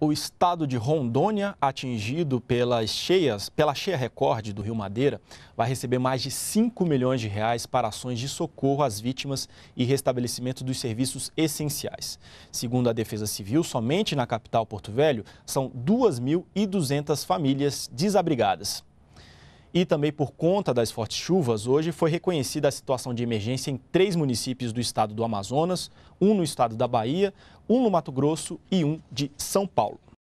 o estado de Rondônia, atingido pelas cheias, pela cheia recorde do Rio Madeira, vai receber mais de 5 milhões de reais para ações de socorro às vítimas e restabelecimento dos serviços essenciais. Segundo a Defesa Civil, somente na capital Porto Velho são 2.200 famílias desabrigadas. E também por conta das fortes chuvas, hoje foi reconhecida a situação de emergência em três municípios do estado do Amazonas, um no estado da Bahia, um no Mato Grosso e um de São Paulo.